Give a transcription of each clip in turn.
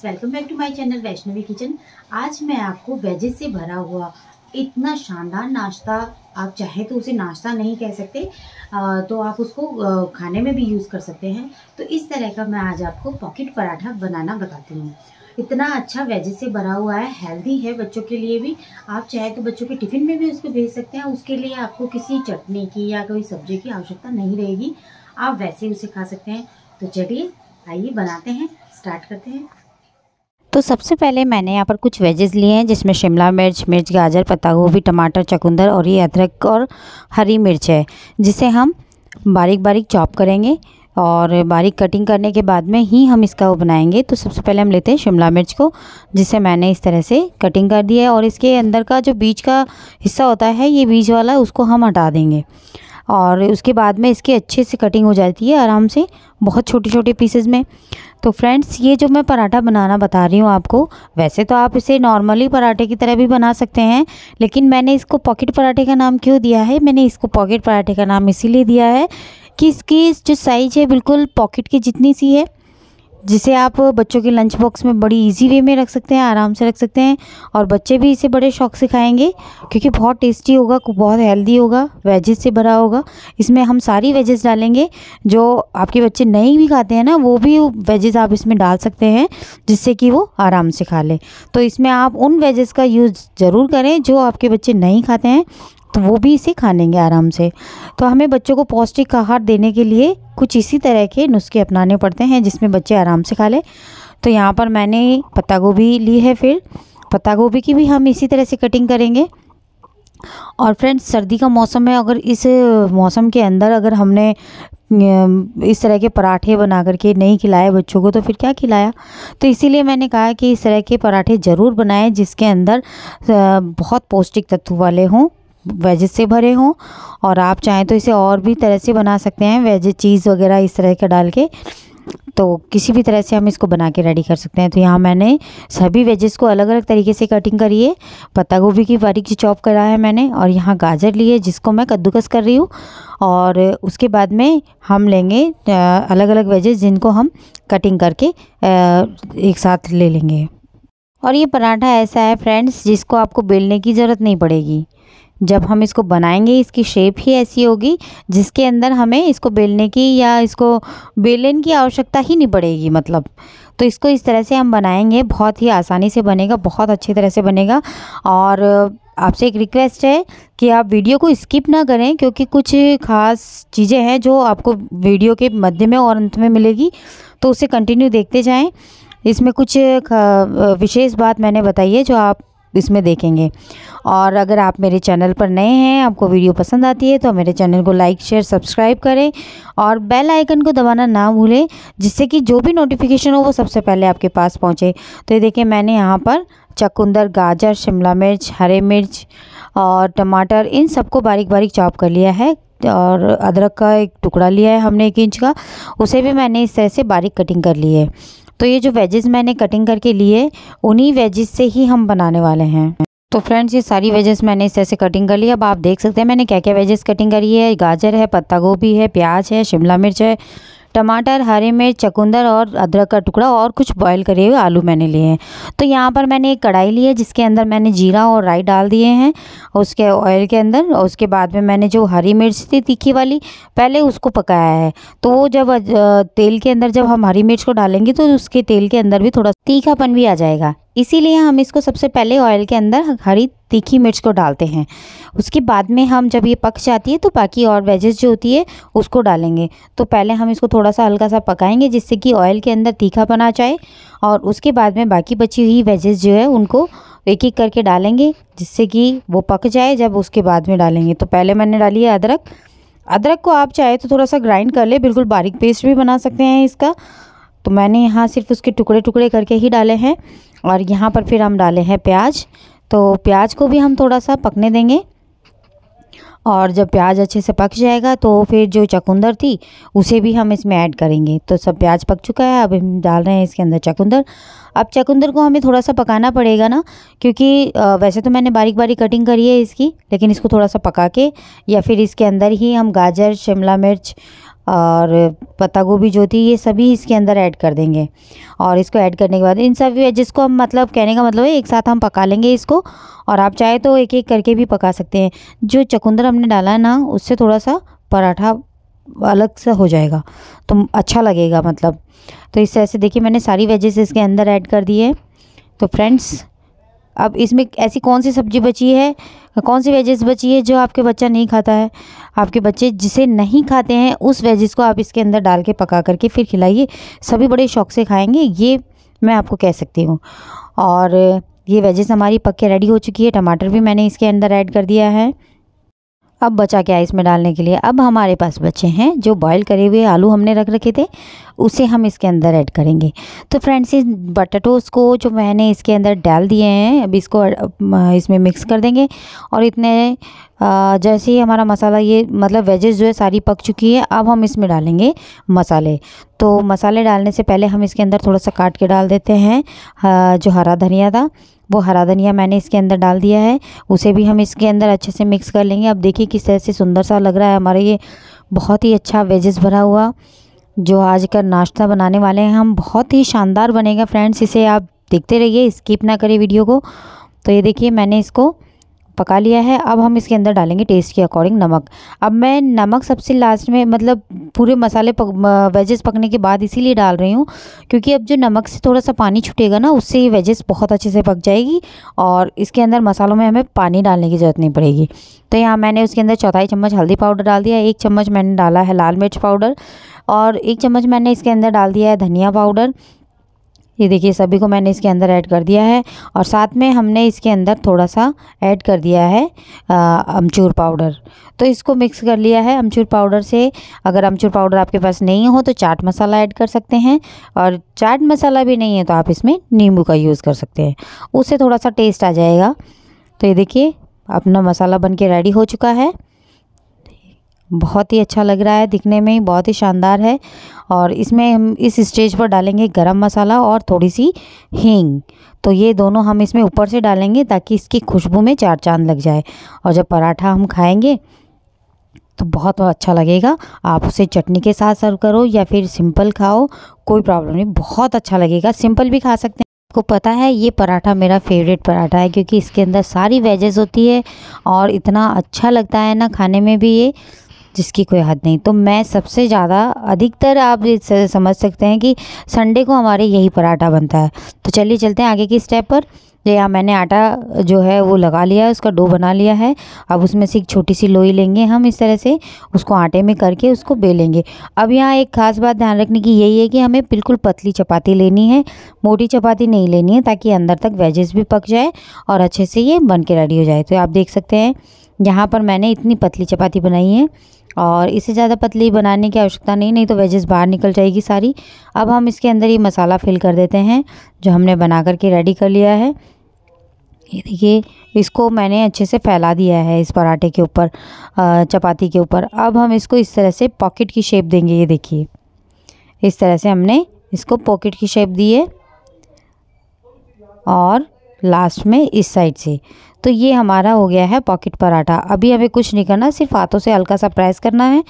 friends welcome back to my channel Vaishnavi kitchen आज मैं आपको वेजेस से भरा हुआ इतना शानदार नाश्ता आप चाहे तो उसे नाश्ता नहीं कह सकते तो आप उसको खाने में भी यूज़ कर सकते हैं तो इस तरह का मैं आज आपको पॉकेट पराठा बनाना बताती हूँ इतना अच्छा वेजेस से भरा हुआ है हेल्दी है बच्चों के लिए भी आप चाहे तो बच्चों के टिफ़िन में भी उसको भेज सकते हैं उसके लिए आपको किसी चटनी की या कोई सब्जी की आवश्यकता नहीं रहेगी आप वैसे ही उसे खा सकते हैं तो चलिए आइए बनाते हैं स्टार्ट करते हैं तो सबसे पहले मैंने यहाँ पर कुछ वेजेस लिए हैं जिसमें शिमला मिर्च मिर्च गाजर पत्ता गोभी टमाटर चकुंदर और ये अदरक और हरी मिर्च है जिसे हम बारीक बारीक चॉप करेंगे और बारीक कटिंग करने के बाद में ही हम इसका वो बनाएंगे तो सबसे पहले हम लेते हैं शिमला मिर्च को जिसे मैंने इस तरह से कटिंग कर दिया है और इसके अंदर का जो बीज का हिस्सा होता है ये बीज वाला उसको हम हटा देंगे और उसके बाद में इसकी अच्छे से कटिंग हो जाती है आराम से बहुत छोटे छोटे पीसेज में तो फ्रेंड्स ये जो मैं पराठा बनाना बता रही हूँ आपको वैसे तो आप इसे नॉर्मली पराठे की तरह भी बना सकते हैं लेकिन मैंने इसको पॉकेट पराठे का नाम क्यों दिया है मैंने इसको पॉकेट पराठे का नाम इसीलिए दिया है कि इसकी जो साइज़ है बिल्कुल पॉकेट की जितनी सी है जिसे आप बच्चों के लंच बॉक्स में बड़ी इजी वे में रख सकते हैं आराम से रख सकते हैं और बच्चे भी इसे बड़े शौक से खाएंगे क्योंकि बहुत टेस्टी होगा बहुत हेल्दी होगा वेजेस से भरा होगा इसमें हम सारी वेजेस डालेंगे जो आपके बच्चे नहीं भी खाते हैं ना वो भी वेजेस आप इसमें डाल सकते हैं जिससे कि वो आराम से खा लें तो इसमें आप उन वेजेस का यूज़ ज़रूर करें जो आपके बच्चे नहीं खाते हैं तो वो भी इसे खा लेंगे आराम से तो हमें बच्चों को पौष्टिक आहार देने के लिए कुछ इसी तरह के नुस्खे अपनाने पड़ते हैं जिसमें बच्चे आराम से खा लें तो यहाँ पर मैंने पत्ता गोभी ली है फिर पत्ता गोभी की भी हम इसी तरह से कटिंग करेंगे और फ्रेंड्स सर्दी का मौसम है अगर इस मौसम के अंदर अगर हमने इस तरह के पराठे बना करके नहीं खिलाए बच्चों को तो फिर क्या खिलाया तो इसीलिए मैंने कहा कि इस तरह के पराठे ज़रूर बनाएं जिसके अंदर बहुत पौष्टिक तत्व वाले हों वेजेस से भरे हों और आप चाहें तो इसे और भी तरह से बना सकते हैं वेज चीज़ वगैरह इस तरह का डाल के तो किसी भी तरह से हम इसको बना के रेडी कर सकते हैं तो यहाँ मैंने सभी वेजेस को अलग अलग तरीके से कटिंग करी है पत्ता गोभी की बारीक चॉप करा है मैंने और यहाँ गाजर ली है जिसको मैं कद्दूकस कर रही हूँ और उसके बाद में हम लेंगे अलग अलग वेजेस जिनको हम कटिंग करके एक साथ ले लेंगे और ये पराठा ऐसा है फ्रेंड्स जिसको आपको बेलने की ज़रूरत नहीं पड़ेगी जब हम इसको बनाएंगे इसकी शेप ही ऐसी होगी जिसके अंदर हमें इसको बेलने की या इसको बेलन की आवश्यकता ही नहीं पड़ेगी मतलब तो इसको इस तरह से हम बनाएंगे बहुत ही आसानी से बनेगा बहुत अच्छी तरह से बनेगा और आपसे एक रिक्वेस्ट है कि आप वीडियो को स्किप ना करें क्योंकि कुछ खास चीज़ें हैं जो आपको वीडियो के मध्य में और अंत में मिलेगी तो उसे कंटिन्यू देखते जाएं इसमें कुछ विशेष बात मैंने बताई है जो आप इसमें देखेंगे और अगर आप मेरे चैनल पर नए हैं आपको वीडियो पसंद आती है तो मेरे चैनल को लाइक शेयर सब्सक्राइब करें और बेल आइकन को दबाना ना भूलें जिससे कि जो भी नोटिफिकेशन हो वो सबसे पहले आपके पास पहुँचे तो ये देखिए मैंने यहाँ पर चकुंदर गाजर शिमला मिर्च हरे मिर्च और टमाटर इन सबको बारीक बारीक चॉप कर लिया है और अदरक का एक टुकड़ा लिया है हमने एक इंच का उसे भी मैंने इस तरह से बारीक कटिंग कर ली है तो ये जो वेजेस मैंने कटिंग करके लिए उन्हीं वेजेस से ही हम बनाने वाले हैं तो फ्रेंड्स ये सारी वेजेस मैंने इस ऐसे कटिंग कर ली अब आप देख सकते हैं मैंने क्या क्या वेजेस कटिंग करी है गाजर है पत्ता गोभी है प्याज है शिमला मिर्च है टमाटर हरी मिर्च चकुंदर और अदरक का टुकड़ा और कुछ बॉयल करे हुए आलू मैंने लिए हैं तो यहाँ पर मैंने एक कढ़ाई ली है जिसके अंदर मैंने जीरा और राई डाल दिए हैं उसके ऑयल के अंदर और उसके बाद में मैंने जो हरी मिर्च थी तीखी वाली पहले उसको पकाया है तो वो जब तेल के अंदर जब हम हरी मिर्च को डालेंगे तो उसके तेल के अंदर भी थोड़ा तीखापन भी आ जाएगा इसीलिए हम इसको सबसे पहले ऑयल के अंदर हरी तीखी मिर्च को डालते हैं उसके बाद में हम जब ये पक जाती है तो बाकी और वेजेस जो होती है उसको डालेंगे तो पहले हम इसको थोड़ा सा हल्का सा पकाएंगे जिससे कि ऑयल के अंदर तीखा बना जाए और उसके बाद में बाकी बची हुई वेजेस जो है उनको एक एक करके डालेंगे जिससे कि वो पक जाए जब उसके बाद में डालेंगे तो पहले मैंने डाली है अदरक अदरक को आप चाहे तो थोड़ा सा ग्राइंड कर ले बिल्कुल बारीक पेस्ट भी बना सकते हैं इसका तो मैंने यहाँ सिर्फ उसके टुकड़े टुकड़े करके ही डाले हैं और यहाँ पर फिर हम डाले हैं प्याज तो प्याज को भी हम थोड़ा सा पकने देंगे और जब प्याज अच्छे से पक जाएगा तो फिर जो चकुंदर थी उसे भी हम इसमें ऐड करेंगे तो सब प्याज पक चुका है अब हम डाल रहे हैं इसके अंदर चकुंदर अब चकुंदर को हमें थोड़ा सा पकाना पड़ेगा ना क्योंकि वैसे तो मैंने बारीक बारीक कटिंग करी है इसकी लेकिन इसको थोड़ा सा पका के या फिर इसके अंदर ही हम गाजर शिमला मिर्च और पत्ता गोभी जो थी ये सभी इसके अंदर ऐड कर देंगे और इसको ऐड करने के बाद इन सब वेजेस को हम मतलब कहने का मतलब है एक साथ हम पका लेंगे इसको और आप चाहे तो एक एक करके भी पका सकते हैं जो चकुंदर हमने डाला है ना उससे थोड़ा सा पराठा अलग सा हो जाएगा तो अच्छा लगेगा मतलब तो इस तरह से देखिए मैंने सारी वेजेस इसके अंदर ऐड कर दिए तो फ्रेंड्स अब इसमें ऐसी कौन सी सब्ज़ी बची है कौन सी वेजेस बची है जो आपके बच्चा नहीं खाता है आपके बच्चे जिसे नहीं खाते हैं उस वेजेस को आप इसके अंदर डाल के पका करके फिर खिलाइए सभी बड़े शौक से खाएंगे ये मैं आपको कह सकती हूँ और ये वेजेस हमारी पक के रेडी हो चुकी है टमाटर भी मैंने इसके अंदर ऐड कर दिया है अब बचा क्या है इसमें डालने के लिए अब हमारे पास बचे हैं जो बॉईल करे हुए आलू हमने रख रखे थे उसे हम इसके अंदर ऐड करेंगे तो फ्रेंड्स इस बटाटोज़ को जो मैंने इसके अंदर डाल दिए हैं अब इसको इसमें मिक्स कर देंगे और इतने जैसे ही हमारा मसाला ये मतलब वेजेस जो है सारी पक चुकी है अब हम इसमें डालेंगे मसाले तो मसाले डालने से पहले हम इसके अंदर थोड़ा सा काट के डाल देते हैं जो हरा धनिया था वो हरा धनिया मैंने इसके अंदर डाल दिया है उसे भी हम इसके अंदर अच्छे से मिक्स कर लेंगे अब देखिए किस तरह से सुंदर सा लग रहा है हमारा ये बहुत ही अच्छा वेजेस भरा हुआ जो आज का नाश्ता बनाने वाले हैं हम बहुत ही शानदार बनेगा फ्रेंड्स इसे आप देखते रहिए स्किप ना करें वीडियो को तो ये देखिए मैंने इसको पका लिया है अब हम इसके अंदर डालेंगे टेस्ट के अकॉर्डिंग नमक अब मैं नमक सबसे लास्ट में मतलब पूरे मसाले पक वेजेस पकने के बाद इसीलिए डाल रही हूँ क्योंकि अब जो नमक से थोड़ा सा पानी छूटेगा ना उससे ये वेजेस बहुत अच्छे से पक जाएगी और इसके अंदर मसालों में हमें पानी डालने की ज़रूरत नहीं पड़ेगी तो यहाँ मैंने उसके अंदर चौथाई चम्मच हल्दी पाउडर डाल दिया एक चम्मच मैंने डाला है लाल मिर्च पाउडर और एक चम्मच मैंने इसके अंदर डाल दिया है धनिया पाउडर ये देखिए सभी को मैंने इसके अंदर ऐड कर दिया है और साथ में हमने इसके अंदर थोड़ा सा ऐड कर दिया है अमचूर पाउडर तो इसको मिक्स कर लिया है अमचूर पाउडर से अगर अमचूर पाउडर आपके पास नहीं हो तो चाट मसाला ऐड कर सकते हैं और चाट मसाला भी नहीं है तो आप इसमें नींबू का यूज़ कर सकते हैं उससे थोड़ा सा टेस्ट आ जाएगा तो ये देखिए अपना मसाला बन के रेडी हो चुका है बहुत ही अच्छा लग रहा है दिखने में बहुत ही शानदार है और इसमें हम इस स्टेज पर डालेंगे गरम मसाला और थोड़ी सी हींग तो ये दोनों हम इसमें ऊपर से डालेंगे ताकि इसकी खुशबू में चार चांद लग जाए और जब पराठा हम खाएंगे तो बहुत अच्छा लगेगा आप उसे चटनी के साथ सर्व करो या फिर सिंपल खाओ कोई प्रॉब्लम नहीं बहुत अच्छा लगेगा सिंपल भी खा सकते हैं आपको पता है ये पराठा मेरा फेवरेट पराठा है क्योंकि इसके अंदर सारी वेजेस होती है और इतना अच्छा लगता है ना खाने में भी ये जिसकी कोई हद नहीं तो मैं सबसे ज़्यादा अधिकतर आप समझ सकते हैं कि संडे को हमारे यही पराठा बनता है तो चलिए चलते हैं आगे की स्टेप पर यहाँ मैंने आटा जो है वो लगा लिया है उसका डो बना लिया है अब उसमें से एक छोटी सी लोई लेंगे हम इस तरह से उसको आटे में करके उसको बेलेंगे अब यहाँ एक ख़ास बात ध्यान रखने की यही है कि हमें बिल्कुल पतली चपाती लेनी है मोटी चपाती नहीं लेनी है ताकि अंदर तक वेजेस भी पक जाए और अच्छे से ये बन के रेडी हो जाए तो आप देख सकते हैं यहाँ पर मैंने इतनी पतली चपाती बनाई है और इसे ज़्यादा पतली बनाने की आवश्यकता नहीं नहीं तो वेजेस बाहर निकल जाएगी सारी अब हम इसके अंदर ये मसाला फिल कर देते हैं जो हमने बना करके रेडी कर लिया है ये देखिए इसको मैंने अच्छे से फैला दिया है इस पराठे के ऊपर चपाती के ऊपर अब हम इसको इस तरह से पॉकेट की शेप देंगे ये देखिए इस तरह से हमने इसको पॉकेट की शेप दी है और लास्ट में इस साइड से तो ये हमारा हो गया है पॉकेट पराठा अभी हमें कुछ नहीं करना सिर्फ हाथों से हल्का सा प्रेस करना है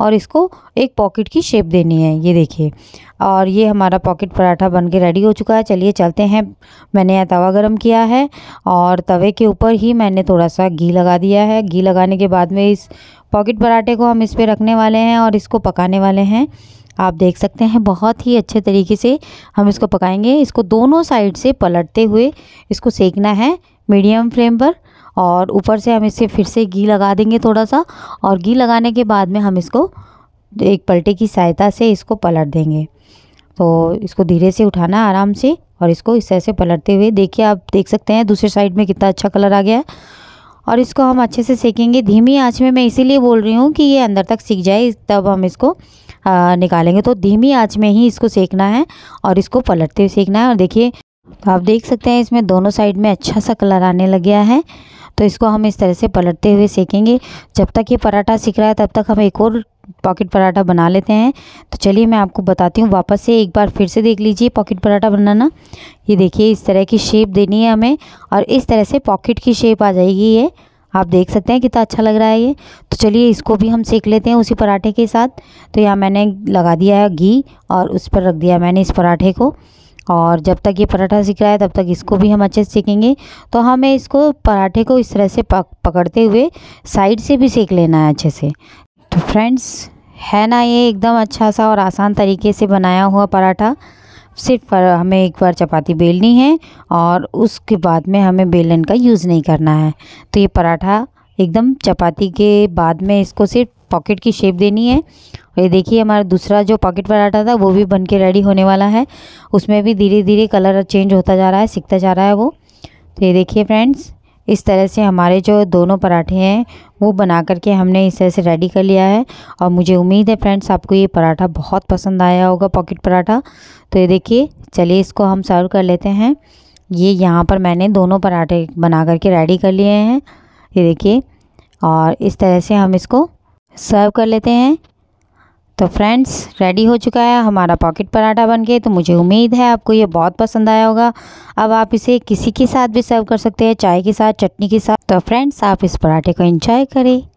और इसको एक पॉकेट की शेप देनी है ये देखिए और ये हमारा पॉकेट पराठा बन के रेडी हो चुका है चलिए चलते हैं मैंने यहाँ तवा गर्म किया है और तवे के ऊपर ही मैंने थोड़ा सा घी लगा दिया है घी लगाने के बाद में इस पॉकेट पराठे को हम इस पर रखने वाले हैं और इसको पकाने वाले हैं आप देख सकते हैं बहुत ही अच्छे तरीके से हम इसको पकाएंगे इसको दोनों साइड से पलटते हुए इसको सेकना है मीडियम फ्लेम पर और ऊपर से हम इसे फिर से घी लगा देंगे थोड़ा सा और घी लगाने के बाद में हम इसको एक पलटे की सहायता से इसको पलट देंगे तो इसको धीरे से उठाना आराम से और इसको इस तरह से पलटते हुए देखिए आप देख सकते हैं दूसरे साइड में कितना अच्छा कलर आ गया है और इसको हम अच्छे से सेकेंगे धीमी आंच में मैं इसीलिए बोल रही हूँ कि ये अंदर तक सीख जाए तब हम इसको आ, निकालेंगे तो धीमी आंच में ही इसको सेकना है और इसको पलटते हुए सेकना है और देखिए तो आप देख सकते हैं इसमें दोनों साइड में अच्छा सा कलर आने लग गया है तो इसको हम इस तरह से पलटते हुए सेकेंगे जब तक ये पराठा सीख रहा है तब तक हम एक और पॉकेट पराठा बना लेते हैं तो चलिए मैं आपको बताती हूँ वापस से एक बार फिर से देख लीजिए पॉकेट पराठा बनाना ये देखिए इस तरह की शेप देनी है हमें और इस तरह से पॉकेट की शेप आ जाएगी ये आप देख सकते हैं कितना अच्छा लग रहा है ये तो चलिए इसको भी हम सेक लेते हैं उसी पराठे के साथ तो यहाँ मैंने लगा दिया है घी और उस पर रख दिया मैंने इस पराठे को और जब तक ये पराठा सीख रहा है तब तक इसको भी हम अच्छे से सीखेंगे तो हमें इसको पराठे को इस तरह से पक, पकड़ते हुए साइड से भी सेक लेना है अच्छे से तो फ्रेंड्स है ना ये एकदम अच्छा सा और आसान तरीके से बनाया हुआ पराठा सिर्फ पर हमें एक बार चपाती बेलनी है और उसके बाद में हमें बेलन का यूज़ नहीं करना है तो ये पराठा एकदम चपाती के बाद में इसको सिर्फ पॉकेट की शेप देनी है और ये देखिए हमारा दूसरा जो पॉकेट पराठा था वो भी बन के रेडी होने वाला है उसमें भी धीरे धीरे कलर चेंज होता जा रहा है सीखता जा रहा है वो तो ये देखिए फ्रेंड्स इस तरह से हमारे जो दोनों पराठे हैं वो बना करके हमने इस तरह से रेडी कर लिया है और मुझे उम्मीद है फ्रेंड्स आपको ये पराठा बहुत पसंद आया होगा पॉकेट पराठा तो ये देखिए चलिए इसको हम सर्व कर लेते हैं ये यहाँ पर मैंने दोनों पराठे बना करके रेडी कर लिए हैं ये देखिए और इस तरह से हम इसको सर्व कर लेते हैं तो फ्रेंड्स रेडी हो चुका है हमारा पॉकेट पराठा बन के तो मुझे उम्मीद है आपको ये बहुत पसंद आया होगा अब आप इसे किसी के साथ भी सर्व कर सकते हैं चाय के साथ चटनी के साथ तो फ्रेंड्स आप इस पराठे को इंजॉय करें